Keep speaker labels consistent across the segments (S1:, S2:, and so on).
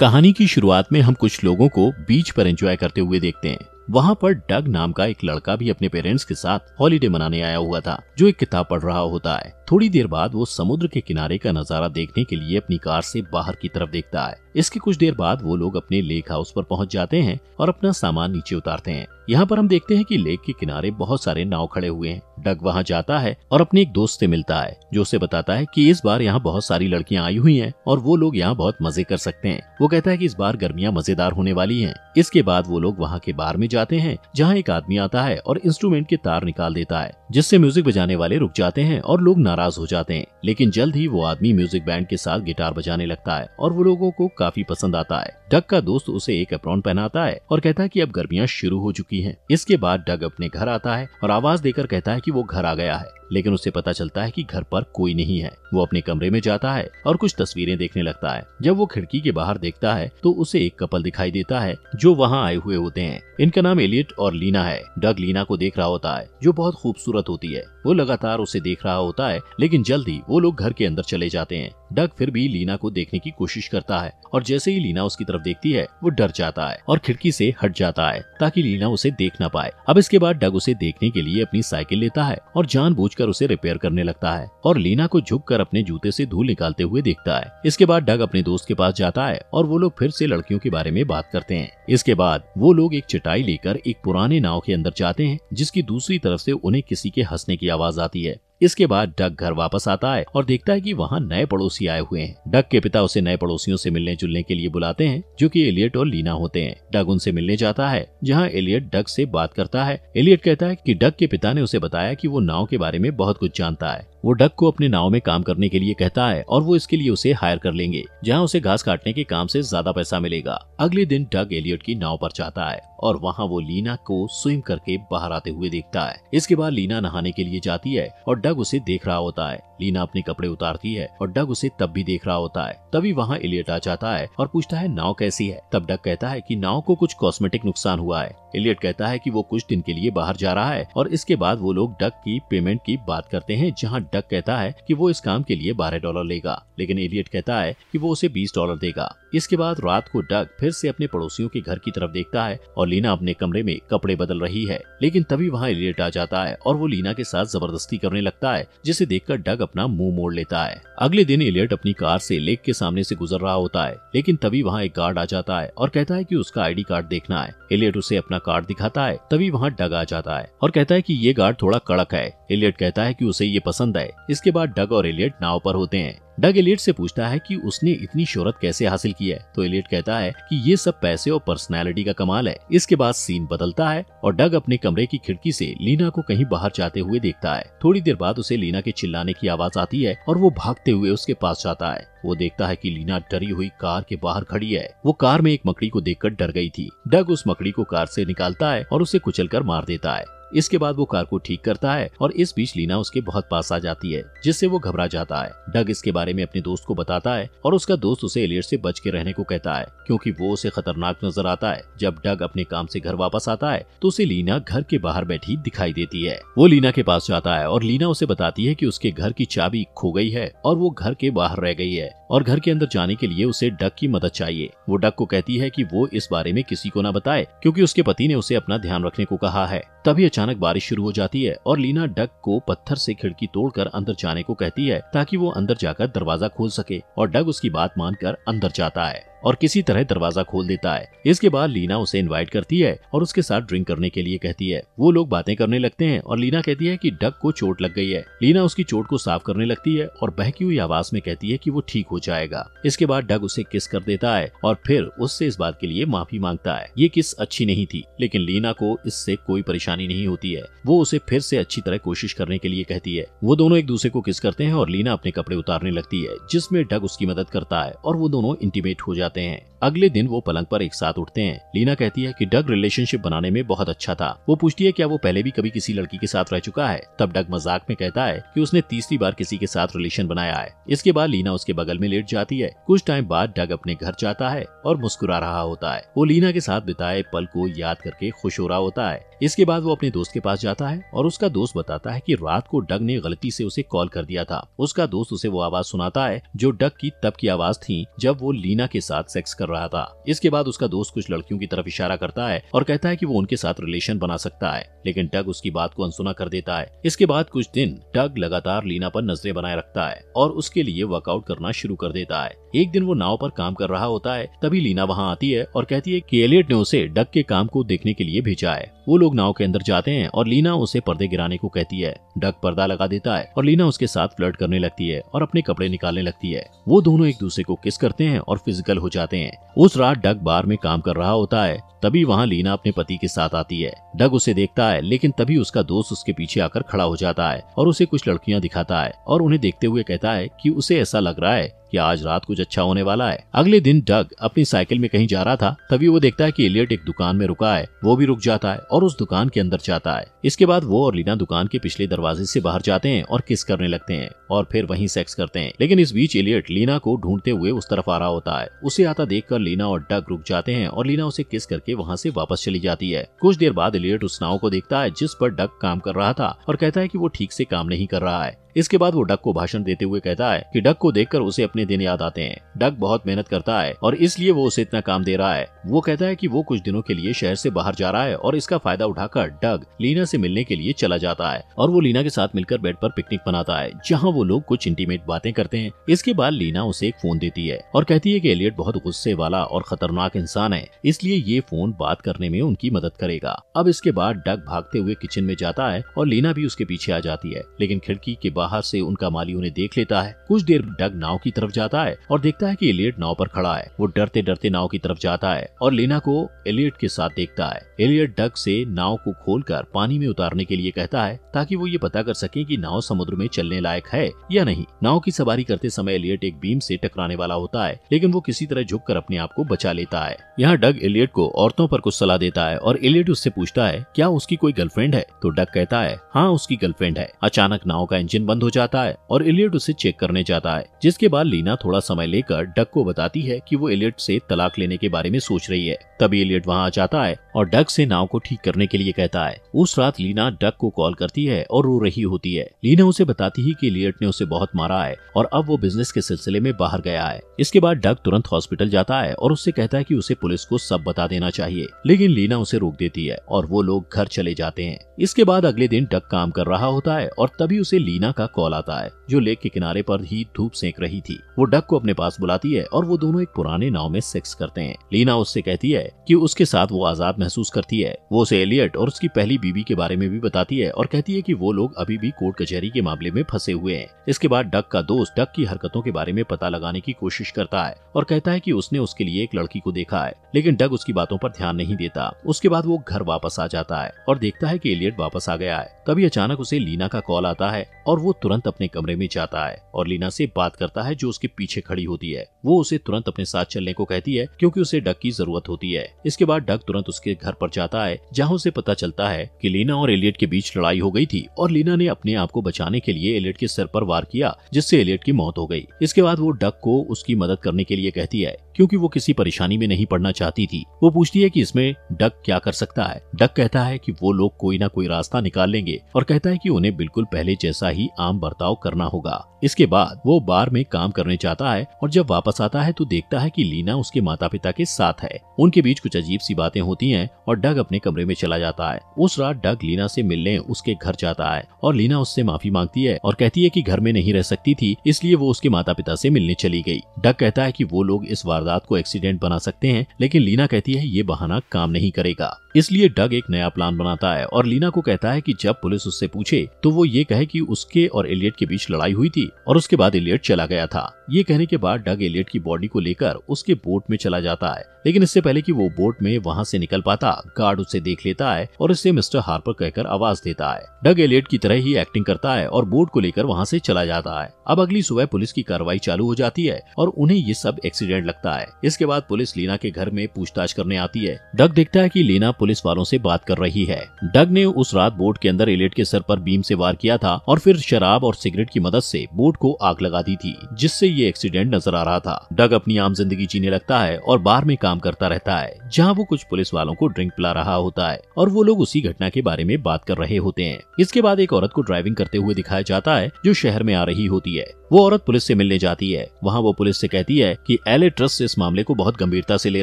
S1: कहानी की शुरुआत में हम कुछ लोगों को बीच पर एंजॉय करते हुए देखते हैं वहाँ पर डग नाम का एक लड़का भी अपने पेरेंट्स के साथ हॉलीडे मनाने आया हुआ था जो एक किताब पढ़ रहा होता है थोड़ी देर बाद वो समुद्र के किनारे का नजारा देखने के लिए अपनी कार से बाहर की तरफ देखता है इसके कुछ देर बाद वो लोग अपने लेक हाउस पर पहुंच जाते हैं और अपना सामान नीचे उतारते हैं यहाँ पर हम देखते हैं कि लेक के किनारे बहुत सारे नाव खड़े हुए हैं डग वहाँ जाता है और अपने एक दोस्त से मिलता है जो उसे बताता है कि इस बार यहाँ बहुत सारी लड़कियाँ आई हुई हैं और वो लोग यहाँ बहुत मजे कर सकते हैं वो कहता है कि इस बार गर्मियाँ मजेदार होने वाली हैं इसके बाद वो लोग वहाँ के बार में जाते हैं जहाँ एक आदमी आता है और इंस्ट्रूमेंट के तार निकाल देता है जिससे म्यूजिक बजाने वाले रुक जाते हैं और लोग नाराज हो जाते हैं लेकिन जल्द ही वो आदमी म्यूजिक बैंड के साथ गिटार बजाने लगता है और वो लोगों को काफी पसंद आता है डग का दोस्त उसे एक अप्रॉन पहनाता है और कहता है की अब गर्मियाँ शुरू हो चुकी है इसके बाद डग अपने घर आता है और आवाज देकर कहता है की वो घर आ गया है लेकिन उसे पता चलता है कि घर पर कोई नहीं है वो अपने कमरे में जाता है और कुछ तस्वीरें देखने लगता है जब वो खिड़की के बाहर देखता है तो उसे एक कपल दिखाई देता है जो वहाँ आए हुए होते हैं इनका नाम एलियट और लीना है डग लीना को देख रहा होता है जो बहुत खूबसूरत होती है वो लगातार उसे देख रहा होता है लेकिन जल्द ही वो लोग घर के अंदर चले जाते हैं डग फिर भी लीना को देखने की कोशिश करता है और जैसे ही लीना उसकी तरफ देखती है वो डर जाता है और खिड़की से हट जाता है ताकि लीना उसे देख ना पाए अब इसके बाद डग उसे देखने के लिए अपनी साइकिल लेता है और जान कर उसे रिपेयर करने लगता है और लीना को झुककर अपने जूते से धूल निकालते हुए देखता है इसके बाद डग अपने दोस्त के पास जाता है और वो लोग फिर से लड़कियों के बारे में बात करते हैं इसके बाद वो लोग एक चटाई लेकर एक पुराने नाव के अंदर जाते हैं जिसकी दूसरी तरफ से उन्हें किसी के हंसने की आवाज आती है इसके बाद डक घर वापस आता है और देखता है कि वहाँ नए पड़ोसी आए हुए हैं डक के पिता उसे नए पड़ोसियों से मिलने जुलने के लिए बुलाते हैं जो कि एलियट और लीना होते हैं डग उनसे मिलने जाता है जहाँ एलियट डक से बात करता है एलियट कहता है कि डक के पिता ने उसे बताया कि वो नाव के बारे में बहुत कुछ जानता है वो डक को अपने नाव में काम करने के लिए कहता है और वो इसके लिए उसे हायर कर लेंगे जहाँ उसे घास काटने के काम से ज्यादा पैसा मिलेगा अगले दिन डक एलियट की नाव पर जाता है और वहाँ वो लीना को स्विम करके बाहर आते हुए देखता है इसके बाद लीना नहाने के लिए जाती है और डग उसे देख रहा होता है लीना अपने कपड़े उतारती है और डग उसे तब भी देख रहा होता है तभी वहाँ एलियट आ जाता है और पूछता है नाव कैसी है तब डग कहता है की नाव को कुछ कॉस्मेटिक नुकसान हुआ है एलियट कहता है की वो कुछ दिन के लिए बाहर जा रहा है और इसके बाद वो लोग डग की पेमेंट की बात करते हैं जहाँ डक कहता है कि वो इस काम के लिए बारह डॉलर लेगा लेकिन एलियट कहता है कि वो उसे बीस डॉलर देगा इसके बाद रात को डग फिर से अपने पड़ोसियों के घर की तरफ देखता है और लीना अपने कमरे में कपड़े बदल रही है लेकिन तभी वहाँ एलियट आ जाता है और वो लीना के साथ जबरदस्ती करने लगता है जिसे देखकर डग अपना मुंह मोड़ लेता है अगले दिन एलियट अपनी कार से लेक के सामने से गुजर रहा होता है लेकिन तभी वहाँ एक गार्ड आ जाता है और कहता है की उसका आई कार्ड देखना है एलियट उसे अपना कार्ड दिखाता है तभी वहाँ डग आ जाता है और कहता है की ये गार्ड थोड़ा कड़क है एलियट कहता है की उसे ये पसंद है इसके बाद डग और एलियट नाव पर होते हैं डग एलियट से पूछता है कि उसने इतनी शोहरत कैसे हासिल की है तो एलियट कहता है कि ये सब पैसे और पर्सनैलिटी का कमाल है इसके बाद सीन बदलता है और डग अपने कमरे की खिड़की से लीना को कहीं बाहर जाते हुए देखता है थोड़ी देर बाद उसे लीना के चिल्लाने की आवाज आती है और वो भागते हुए उसके पास जाता है वो देखता है कि लीना डरी हुई कार के बाहर खड़ी है वो कार में एक मकड़ी को देखकर डर गई थी डग उस मकड़ी को कार से निकालता है और उसे कुचलकर मार देता है इसके बाद वो कार को ठीक करता है और इस बीच लीना उसके बहुत पास आ जाती है जिससे वो घबरा जाता है डग इसके बारे में अपने दोस्त को बताता है और उसका दोस्त उसे एलियट से बच के रहने को कहता है क्योंकि वो उसे खतरनाक नजर आता है जब डग अपने काम से घर वापस आता है तो उसे लीना घर के बाहर बैठी दिखाई देती है वो लीना के पास जाता है और लीना उसे बताती है की उसके घर की चाबी खो गई है और वो घर के बाहर रह गई है और घर के अंदर जाने के लिए उसे डग की मदद चाहिए वो डग को कहती है की वो इस बारे में किसी को न बताए क्यूँकी उसके पति ने उसे अपना ध्यान रखने को कहा है तभी अचानक बारिश शुरू हो जाती है और लीना डक को पत्थर से खिड़की तोड़कर अंदर जाने को कहती है ताकि वो अंदर जाकर दरवाजा खोल सके और डग उसकी बात मानकर अंदर जाता है और किसी तरह दरवाजा खोल देता है इसके बाद लीना उसे इनवाइट करती है और उसके साथ ड्रिंक करने के लिए कहती है वो लोग बातें करने लगते हैं और लीना कहती है कि डक को चोट लग गई है लीना उसकी चोट को साफ करने लगती है और बहकी हुई आवाज में कहती है कि वो ठीक हो जाएगा इसके बाद डग उसे किस कर देता है और फिर उससे इस बात के लिए माफी मांगता है ये किस अच्छी नहीं थी लेकिन लीना को इससे कोई परेशानी नहीं होती है वो उसे फिर से अच्छी तरह कोशिश करने के लिए कहती है वो दोनों एक दूसरे को किस करते हैं और लीना अपने कपड़े उतारने लगती है जिसमे डग उसकी मदद करता है और वो दोनों इंटीमेट हो जाते जाते हैं अगले दिन वो पलंग पर एक साथ उठते हैं लीना कहती है कि डग रिलेशनशिप बनाने में बहुत अच्छा था वो पूछती है क्या वो पहले भी कभी किसी लड़की के साथ रह चुका है तब डग मजाक में कहता है कि उसने तीसरी बार किसी के साथ रिलेशन बनाया है इसके बाद लीना उसके बगल में लेट जाती है कुछ टाइम बाद डग अपने घर जाता है और मुस्कुरा रहा होता है वो लीना के साथ बिताए पल को याद करके खुश हो रहा होता है इसके बाद वो अपने दोस्त के पास जाता है और उसका दोस्त बताता है कि रात को डग ने गलती से उसे कॉल कर दिया था उसका दोस्त उसे वो आवाज सुनाता है जो डग की तब की आवाज थी जब वो लीना के साथ सेक्स कर कर रहा था इसके बाद उसका दोस्त कुछ लड़कियों की तरफ इशारा करता है और कहता है कि वो उनके साथ रिलेशन बना सकता है लेकिन टग उसकी बात को अनसुना कर देता है इसके बाद कुछ दिन टग लगातार लीना पर नजरें बनाए रखता है और उसके लिए वर्कआउट करना शुरू कर देता है एक दिन वो नाव पर काम कर रहा होता है तभी लीना वहाँ आती है और कहती है कि एलियट ने उसे डक के काम को देखने के लिए भेजा है वो लोग नाव के अंदर जाते हैं और लीना उसे पर्दे गिराने को कहती है डक पर्दा लगा देता है और लीना उसके साथ फ्लर्ट करने लगती है और अपने कपड़े निकालने लगती है वो दोनों एक दूसरे को किस करते हैं और फिजिकल हो जाते हैं उस रात डक बार में काम कर रहा होता है तभी वहाँ लीना अपने पति के साथ आती है डग उसे देखता है लेकिन तभी उसका दोस्त उसके पीछे आकर खड़ा हो जाता है और उसे कुछ लड़कियाँ दिखाता है और उन्हें देखते हुए कहता है की उसे ऐसा लग रहा है कि आज रात कुछ अच्छा होने वाला है अगले दिन डग अपनी साइकिल में कहीं जा रहा था तभी वो देखता है कि एलियट एक दुकान में रुका है वो भी रुक जाता है और उस दुकान के अंदर जाता है इसके बाद वो और लीना दुकान के पिछले दरवाजे से बाहर जाते हैं और किस करने लगते हैं और फिर वहीं सेक्स करते हैं लेकिन इस बीच एलियट लीना को ढूंढते हुए उस तरफ आ रहा होता है उसे आता देख कर लीना और डग रुक जाते हैं और लीना उसे किस करके करके वहाँ से वापस चली जाती है कुछ देर बाद एलियट उस नाव को देखता है जिस पर डक काम कर रहा था और कहता है की वो ठीक से काम नहीं कर रहा है इसके बाद वो डक को भाषण देते हुए कहता है कि डक को देखकर उसे अपने दिन याद आते हैं डक बहुत मेहनत करता है और इसलिए वो उसे इतना काम दे रहा है वो कहता है की वो कुछ दिनों के लिए शहर से बाहर जा रहा है और इसका फायदा उठाकर डग लीना से मिलने के लिए चला जाता है और वो लीना के साथ मिलकर बेड पर पिकनिक बनाता है जहाँ वो लोग कुछ इंटीमेट बातें करते हैं इसके बाद लीना उसे एक फोन देती है और कहती है की एलियट बहुत गुस्से वाला और खतरनाक इंसान है इसलिए ये फोन बात करने में उनकी मदद करेगा अब इसके बाद डग भागते हुए किचन में जाता है और लीना भी उसके पीछे आ जाती है लेकिन खिड़की के बाहर बाहर से उनका माली उन्हें देख लेता है कुछ देर डग नाव की तरफ जाता है और देखता है कि एलियट नाव पर खड़ा है वो डरते डरते नाव की तरफ जाता है और लेना को एलियट के साथ देखता है एलियट डग से नाव को खोलकर पानी में उतारने के लिए कहता है ताकि वो ये पता कर सके कि नाव समुद्र में चलने लायक है या नहीं नाव की सवारी करते समय एलियट एक बीम से टकराने वाला होता है लेकिन वो किसी तरह झुक अपने आप को बचा लेता है यहाँ डग एलियट को औरतों पर कुछ सलाह देता है और एलियट उससे पूछता है क्या उसकी कोई गर्लफ्रेंड है तो डग कहता है हाँ उसकी गर्लफ्रेंड है अचानक नाव का इंजन बंद बंद हो जाता है और इलियट उसे चेक करने जाता है जिसके बाद लीना थोड़ा समय लेकर डक को बताती है कि वो इलियट से तलाक लेने के बारे में सोच रही है तभी इलियट वहाँ आ जाता है और डक से नाव को ठीक करने के लिए कहता है उस रात लीना डक को कॉल करती है और रो रही होती है लीना उसे बताती है कि लियट ने उसे बहुत मारा है और अब वो बिजनेस के सिलसिले में बाहर गया है इसके बाद डक तुरंत हॉस्पिटल जाता है और उससे कहता है की उसे पुलिस को सब बता देना चाहिए लेकिन लीना उसे रोक देती है और वो लोग घर चले जाते हैं इसके बाद अगले दिन डक काम कर रहा होता है और तभी उसे लीना का कॉल आता है जो लेक के किनारे पर ही धूप सेक रही थी वो डक को अपने पास बुलाती है और वो दोनों एक पुराने नाव में सेक्स करते हैं लीना उससे कहती है कि उसके साथ वो आजाद में महसूस करती है वो उसे एलियट और उसकी पहली बीवी के बारे में भी बताती है और कहती है कि वो लोग अभी भी कोर्ट कचहरी के मामले में फंसे हुए हैं इसके बाद डक का दोस्त डक की हरकतों के बारे में पता लगाने की कोशिश करता है और कहता है की उसने उसके लिए एक लड़की को देखा है लेकिन डग उसकी बातों आरोप ध्यान नहीं देता उसके बाद वो घर वापस आ जाता है और देखता है की एलियट वापस आ गया है तभी अचानक उसे लीना का कॉल आता है और वो तुरंत अपने कमरे में जाता है और लीना से बात करता है जो उसके पीछे खड़ी होती है वो उसे तुरंत अपने साथ चलने को कहती है क्योंकि उसे डक की जरूरत होती है इसके बाद डक तुरंत उसके घर पर जाता है जहाँ उसे पता चलता है कि लीना और एलियट के बीच लड़ाई हो गई थी और लीना ने अपने आप को बचाने के लिए एलियट के सिर पर वार किया जिससे एलियट की मौत हो गई इसके बाद वो डक को उसकी मदद करने के लिए कहती है क्योंकि वो किसी परेशानी में नहीं पड़ना चाहती थी वो पूछती है कि इसमें डक क्या कर सकता है डक कहता है कि वो लोग कोई ना कोई रास्ता निकाल लेंगे और कहता है कि उन्हें बिल्कुल पहले जैसा ही आम बर्ताव करना होगा इसके बाद वो बार में काम करने जाता है और जब वापस आता है तो देखता है कि लीना उसके माता पिता के साथ है उनके बीच कुछ अजीब सी बातें होती हैं और डग अपने कमरे में चला जाता है उस रात डग लीना से मिलने उसके घर जाता है और लीना उससे माफी मांगती है और कहती है कि घर में नहीं रह सकती थी इसलिए वो उसके माता पिता से मिलने चली गयी डग कहता है की वो लोग इस वारदात वारदात को एक्सीडेंट बना सकते हैं लेकिन लीना कहती है ये बहाना काम नहीं करेगा इसलिए डग एक नया प्लान बनाता है और लीना को कहता है कि जब पुलिस उससे पूछे तो वो ये कहे कि उसके और एलियट के बीच लड़ाई हुई थी और उसके बाद एलियट चला गया था ये कहने के बाद डग एलियट की बॉडी को लेकर उसके बोट में चला जाता है लेकिन इससे पहले कि वो बोट में वहाँ से निकल पाता गार्ड उसे देख लेता है और उसे मिस्टर हार्पर कहकर आवाज देता है डग एलियट की तरह ही एक्टिंग करता है और बोट को लेकर वहाँ से चला जाता है अब अगली सुबह पुलिस की कार्रवाई चालू हो जाती है और उन्हें ये सब एक्सीडेंट लगता है इसके बाद पुलिस लीना के घर में पूछताछ करने आती है डग देखता है की लीना पुलिस वालों ऐसी बात कर रही है डग ने उस रात बोट के अंदर एलियट के सर आरोप बीम ऐसी वार किया था और फिर शराब और सिगरेट की मदद ऐसी बोट को आग लगा दी थी जिससे ये एक्सीडेंट नजर आ रहा था डग अपनी आम जिंदगी जीने लगता है और बार में काम करता रहता है जहाँ वो कुछ पुलिस वालों को ड्रिंक पिला रहा होता है और वो लोग उसी घटना के बारे में बात कर रहे होते हैं इसके बाद एक औरत को ड्राइविंग करते हुए दिखाया जाता है जो शहर में आ रही होती है वो औरत पुलिस से मिलने जाती है वहाँ वो पुलिस से कहती है कि एलेट ट्रस्ट इस मामले को बहुत गंभीरता से ले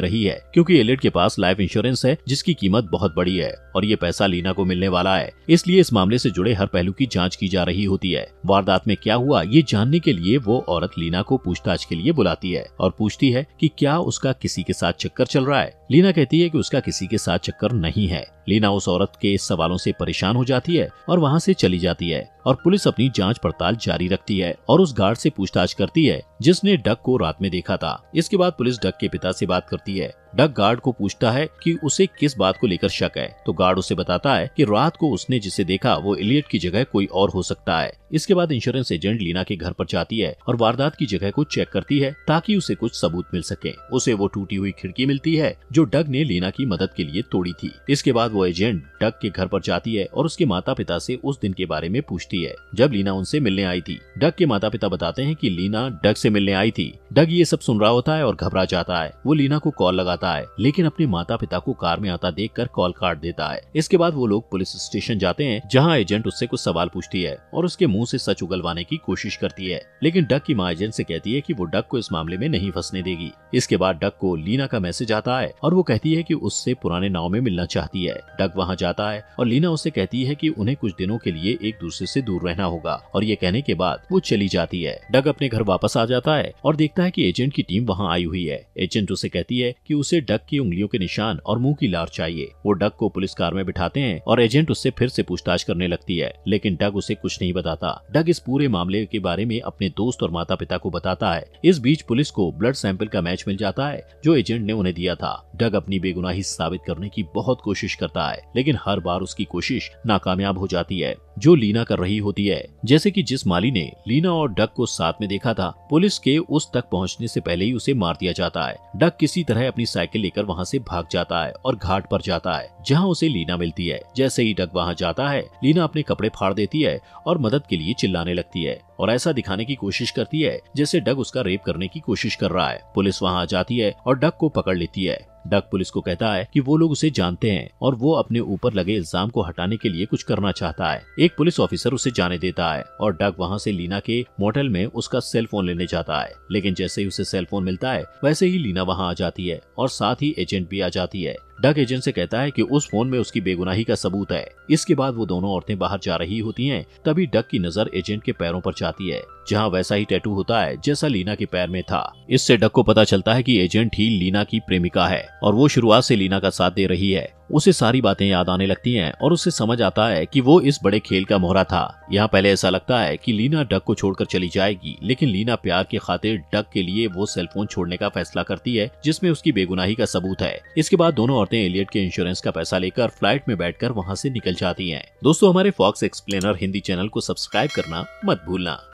S1: रही है क्योंकि एलेट के पास लाइफ इंश्योरेंस है जिसकी कीमत बहुत बड़ी है और ये पैसा लीना को मिलने वाला है इसलिए इस मामले से जुड़े हर पहलू की जाँच की जा रही होती है वारदात में क्या हुआ ये जानने के लिए वो औरत लीना को पूछताछ के लिए बुलाती है और पूछती है की क्या उसका किसी के साथ चक्कर चल रहा है लीना कहती है की उसका किसी के साथ चक्कर नहीं है लीना उस औरत के इस सवालों से परेशान हो जाती है और वहाँ से चली जाती है और पुलिस अपनी जांच पड़ताल जारी रखती है और उस गार्ड से पूछताछ करती है जिसने डक को रात में देखा था इसके बाद पुलिस डक के पिता से बात करती है डक गार्ड को पूछता है कि उसे किस बात को लेकर शक है तो गार्ड उसे बताता है कि रात को उसने जिसे देखा वो इलियट की जगह कोई और हो सकता है इसके बाद इंश्योरेंस एजेंट लीना के घर पर जाती है और वारदात की जगह को चेक करती है ताकि उसे कुछ सबूत मिल सके उसे वो टूटी हुई खिड़की मिलती है जो डग ने लीना की मदद के लिए तोड़ी थी इसके बाद वो एजेंट डग के घर पर जाती है और उसके माता पिता से उस दिन के बारे में पूछती है जब लीना उनसे मिलने आई थी डग के माता पिता बताते हैं की लीना डग से मिलने आई थी डग ये सब सुन रहा होता है और घबरा जाता है वो लीना को कॉल लगाता है लेकिन अपने माता पिता को कार में आता देख कर कॉल काट देता है इसके बाद वो लोग पुलिस स्टेशन जाते हैं जहाँ एजेंट उससे कुछ सवाल पूछती है और उसके मुँह ऐसी सच उगलवाने की कोशिश करती है लेकिन डग की माँ एजेंट ऐसी कहती है की वो डग को इस मामले में नहीं फंसने देगी इसके बाद डग को लीना का मैसेज आता है और वो कहती है की उससे पुराने नाव में मिलना चाहती है डग वहाँ जाता है और लीना उसे कहती है की उन्हें कुछ दिनों के लिए एक दूसरे ऐसी दूर रहना होगा और ये कहने के बाद वो चली जाती है डग अपने घर वापस आ जाता जाता है और देखता है कि एजेंट की टीम वहां आई हुई है एजेंट उसे कहती है कि उसे डक की उंगलियों के निशान और मुंह की लार चाहिए वो डक को पुलिस कार में बिठाते हैं और एजेंट उससे फिर से पूछताछ करने लगती है लेकिन डग उसे कुछ नहीं बताता डग इस पूरे मामले के बारे में अपने दोस्त और माता पिता को बताता है इस बीच पुलिस को ब्लड सैंपल का मैच मिल जाता है जो एजेंट ने उन्हें दिया था डग अपनी बेगुनाही साबित करने की बहुत कोशिश करता है लेकिन हर बार उसकी कोशिश नाकामयाब हो जाती है जो लीना कर रही होती है जैसे कि जिस माली ने लीना और डक को साथ में देखा था पुलिस के उस तक पहुंचने से पहले ही उसे मार दिया जाता है डक किसी तरह अपनी साइकिल लेकर वहां से भाग जाता है और घाट पर जाता है जहां उसे लीना मिलती है जैसे ही डक वहां जाता है लीना अपने कपड़े फाड़ देती है और मदद के लिए चिल्लाने लगती है और ऐसा दिखाने की कोशिश करती है जैसे डग उसका रेप करने की कोशिश कर रहा है पुलिस वहाँ आ जाती है और डग को पकड़ लेती है डग पुलिस को कहता है कि वो लोग उसे जानते हैं और वो अपने ऊपर लगे इल्जाम को हटाने के लिए कुछ करना चाहता है एक पुलिस ऑफिसर उसे जाने देता है और डग वहाँ से लीना के मोटल में उसका सेल फोन लेने जाता है लेकिन जैसे ही उसे सेल फोन मिलता है वैसे ही लीना वहाँ आ जाती है और साथ ही एजेंट भी आ जाती है डक एजेंट से कहता है कि उस फोन में उसकी बेगुनाही का सबूत है इसके बाद वो दोनों औरतें बाहर जा रही होती हैं तभी डक की नजर एजेंट के पैरों पर जाती है जहां वैसा ही टैटू होता है जैसा लीना के पैर में था इससे डक को पता चलता है कि एजेंट ही लीना की प्रेमिका है और वो शुरुआत से लीना का साथ दे रही है उसे सारी बातें याद आने लगती हैं और उसे समझ आता है कि वो इस बड़े खेल का मोहरा था यहाँ पहले ऐसा लगता है कि लीना डक को छोड़कर चली जाएगी लेकिन लीना प्यार के खातिर डक के लिए वो सेलफोन छोड़ने का फैसला करती है जिसमें उसकी बेगुनाही का सबूत है इसके बाद दोनों औरतें एलियट के इंश्योरेंस का पैसा लेकर फ्लाइट में बैठ कर वहाँ से निकल जाती है दोस्तों हमारे फॉक्स एक्सप्लेनर हिंदी चैनल को सब्सक्राइब करना मत भूलना